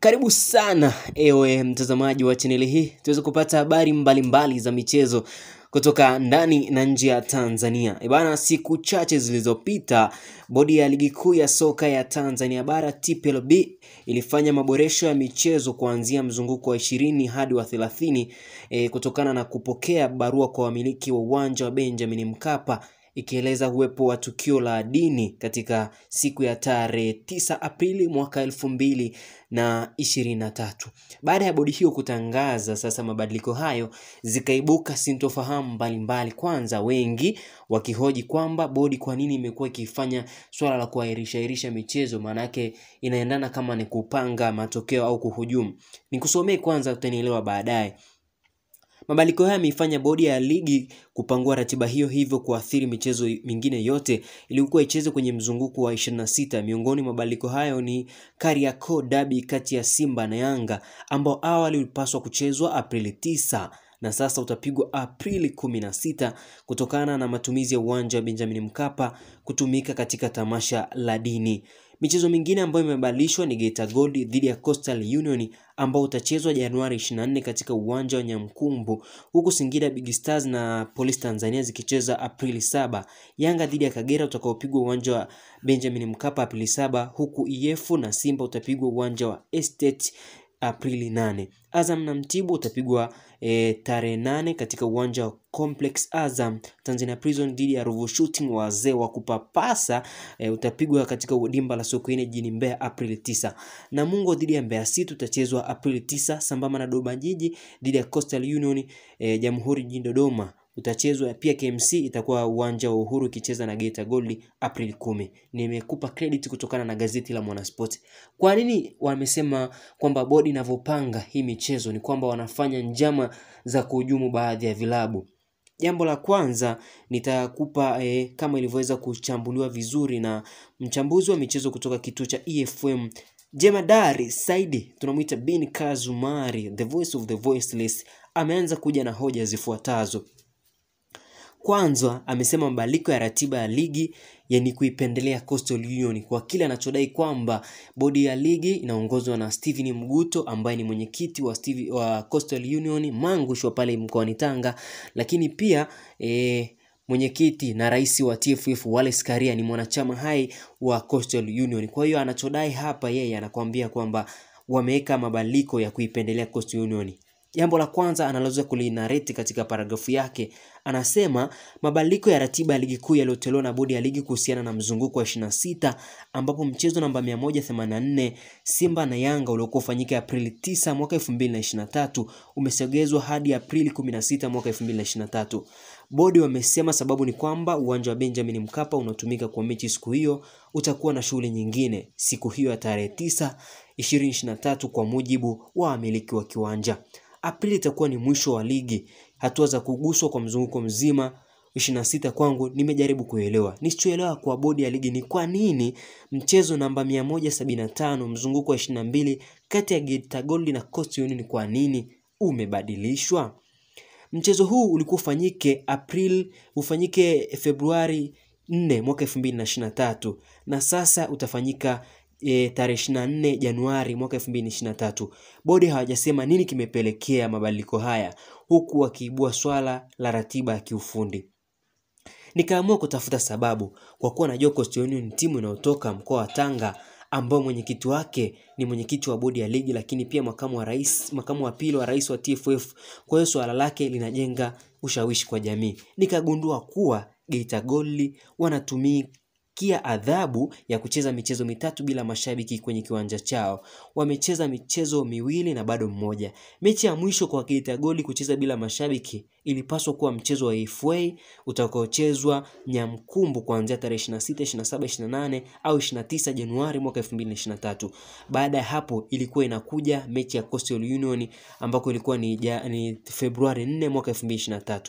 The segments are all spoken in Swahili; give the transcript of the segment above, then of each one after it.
Karibu sana ewe mtazamaji wa chaneli hii tuweze kupata habari mbalimbali za michezo kutoka ndani na nje ya Tanzania. Ibana, e siku chache zilizopita bodi ya ligi kuu ya soka ya Tanzania bara TPLB ilifanya maboresho ya michezo kuanzia mzunguko wa ishirini hadi wa thelathini e, kutokana na kupokea barua kwa wamiliki wa uwanja wa Benjamin Mkapa ikieleza uwepo wa tukio la dini katika siku ya tarehe 9 Aprili mwaka elfu mbili na ishirini na tatu. Baada ya bodi hiyo kutangaza sasa mabadiliko hayo, zikaibuka sintofahamu mbalimbali. Kwanza wengi wakihoji kwamba bodi kwa nini imekuwa ikifanya swala la kuahirisha ahirisha michezo, yake inaendana kama ni kupanga matokeo au kuhujumu. Nikusomee kwanza, utanielewa baadaye. Mabadiliko haya yameifanya bodi ya ligi kupangua ratiba hiyo, hivyo kuathiri michezo mingine yote iliyokuwa ichezwe kwenye mzunguko wa 26. Miongoni mwa mabadiliko hayo ni Kariakoo Derby kati ya Simba na Yanga ambao awali ulipaswa kuchezwa Aprili 9 na sasa utapigwa Aprili 16 kutokana na matumizi ya uwanja wa Benjamin Mkapa kutumika katika tamasha la dini. Michezo mingine ambayo imebadilishwa ni Geita Gold dhidi ya Coastal Union ambao utachezwa Januari 24 katika uwanja wa Nyamkumbu, huku Singida Big Stars na Police Tanzania zikicheza Aprili 7. Yanga dhidi ya Kagera utakaopigwa uwanja wa Benjamin Mkapa Aprili 7, huku EF na Simba utapigwa uwanja wa Estate Aprili nane. Azam na Mtibwa utapigwa e, tarehe nane katika uwanja wa Complex Azam. Tanzania Prison dhidi ya Ruvu Shooting wazee wa kupapasa e, utapigwa katika dimba la Sokoine jijini Mbeya Aprili tisa. Namungo dhidi ya Mbeya City utachezwa Aprili tisa sambamba na Dodoma Jiji dhidi ya Coastal Union e, Jamhuri jijini Dodoma utachezwa pia. KMC itakuwa uwanja wa Uhuru ikicheza na Geita Gold April kumi. Nimekupa credit kutokana na gazeti la Mwanaspoti. Kwa nini wamesema kwamba bodi inavyopanga hii michezo ni kwamba wanafanya njama za kuhujumu baadhi ya vilabu? Jambo la kwanza nitakupa eh, kama ilivyoweza kuchambuliwa vizuri na mchambuzi wa michezo kutoka kituo cha EFM Jemadari Saidi, tunamuita Bin Kazumari, the voice of the voiceless, ameanza kuja na hoja zifuatazo. Kwanza amesema mabadiliko ya ratiba ya ligi yani kuipendelea Coastal Union kwa kile anachodai kwamba bodi ya ligi inaongozwa na Steven Mguto ambaye ni mwenyekiti wa, Steve, wa Coastal Union mangushwa pale mkoani Tanga, lakini pia e, mwenyekiti na rais wa TFF Wallace Karia ni mwanachama hai wa Coastal Union. Kwa hiyo anachodai hapa yeye anakuambia kwamba wameweka mabadiliko ya kuipendelea Coastal Union. Jambo la kwanza analoza kulinareti katika paragrafu yake anasema mabadiliko ya ratiba ya ligi kuu yaliyotolewa na bodi ya ligi kuhusiana na mzunguko wa 26 ambapo mchezo namba 184 Simba na Yanga uliokuwa ufanyika Aprili 9 mwaka 2023 umesogezwa hadi Aprili 16 mwaka 2023. Bodi wamesema sababu ni kwamba uwanja wa Benjamin Mkapa unaotumika kwa mechi siku hiyo utakuwa na shughuli nyingine siku hiyo ya tarehe 9 2023 kwa mujibu wa wamiliki wa kiwanja. Aprili itakuwa ni mwisho wa ligi, hatua za kuguswa kwa mzunguko mzima 26 kwangu nimejaribu kuelewa. Nisichoelewa kwa bodi ya ligi ni kwa nini mchezo namba 175 mzunguko wa 22 kati ya Geita Gold na Coast Union kwa nini umebadilishwa? Mchezo huu ulikuwa ufanyike April, ufanyike Februari 4 mwaka 2023 na sasa utafanyika e, tarehe 24 Januari mwaka 2023. Bodi hawajasema nini kimepelekea mabadiliko haya huku wakiibua swala la ratiba ya kiufundi. Nikaamua kutafuta sababu kwa kuwa najua Coastal Union ni timu inayotoka mkoa wa Tanga ambao mwenyekiti wake ni mwenyekiti wa bodi ya ligi, lakini pia makamu wa rais, makamu wa pili wa rais wa TFF. Kwa hiyo swala lake linajenga ushawishi kwa jamii. Nikagundua kuwa Geita Gold wanatumia kia adhabu ya kucheza michezo mitatu bila mashabiki kwenye kiwanja chao. Wamecheza michezo miwili na bado mmoja. Mechi ya mwisho kwa Geita Goli kucheza bila mashabiki ilipaswa kuwa mchezo wa FA utakaochezwa Nyamkumbu kuanzia tarehe 26, 27, 28 au 29 Januari mwaka 2023. Baada ya hapo ilikuwa inakuja mechi ya Coastal Union ambako ilikuwa ni, ja, ni Februari 4 mwaka 2023.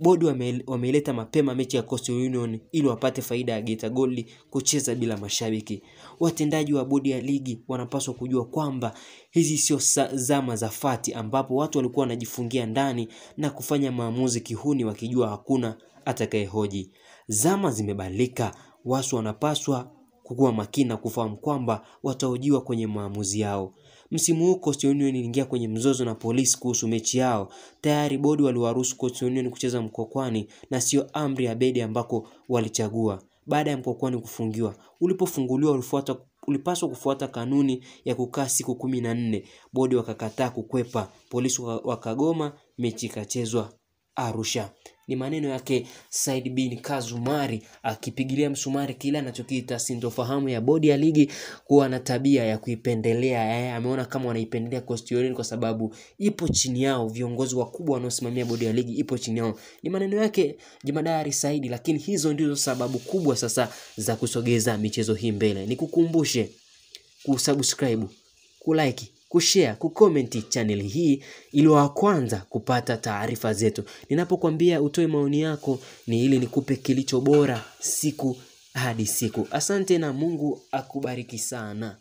Bodi wameileta mapema mechi ya Coastal Union ili wapate faida ya Geita Gold kucheza bila mashabiki. Watendaji wa bodi ya ligi wanapaswa kujua kwamba hizi sio zama za fati ambapo watu walikuwa wanajifungia ndani na kufanya maamuzi kihuni wakijua hakuna atakayehoji. Zama zimebadilika, wasu wanapaswa kukuwa makini na kufahamu kwamba watahojiwa kwenye maamuzi yao. Msimu huu Coastal Union iliingia kwenye mzozo na polisi kuhusu mechi yao. Tayari bodi waliwaruhusu Coastal Union kucheza Mkokwani na sio amri bedi ambako walichagua baada ya Mkokwani kufungiwa. Ulipofunguliwa ulifuata ulipaswa kufuata kanuni ya kukaa siku kumi na nne. Bodi wakakataa kukwepa, polisi wakagoma, mechi ikachezwa Arusha. Ni maneno yake Said bin Kazumari akipigilia msumari kila anachokiita sintofahamu ya bodi ya ligi kuwa na tabia ya kuipendelea. Eh, ameona kama wanaipendelea Coastal kwa sababu ipo chini yao, viongozi wakubwa wanaosimamia bodi ya ligi ipo chini yao. Ni maneno yake Jemadari Said, lakini hizo ndizo sababu kubwa sasa za kusogeza michezo hii mbele. Nikukumbushe kusubscribe, kulike kushare, kukomenti channel hii ili wa kwanza kupata taarifa zetu. Ninapokuambia utoe maoni yako ni ili nikupe kilicho bora siku hadi siku. Asante na Mungu akubariki sana.